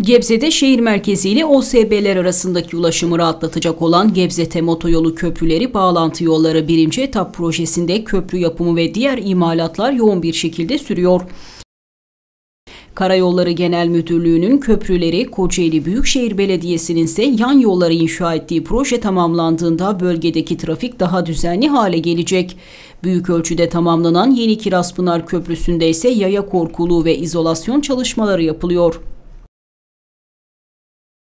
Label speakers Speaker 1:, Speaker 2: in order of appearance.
Speaker 1: Gebze'de şehir merkezi ile OSB'ler arasındaki ulaşımı rahatlatacak olan Gebze-Te motoyolu köprüleri bağlantı yolları birinci etap projesinde köprü yapımı ve diğer imalatlar yoğun bir şekilde sürüyor. Karayolları Genel Müdürlüğü'nün köprüleri Kocaeli Büyükşehir Belediyesi'nin ise yan yolları inşa ettiği proje tamamlandığında bölgedeki trafik daha düzenli hale gelecek. Büyük ölçüde tamamlanan Yeni Kiraspınar Köprüsü'nde ise yaya korkuluğu ve izolasyon çalışmaları yapılıyor.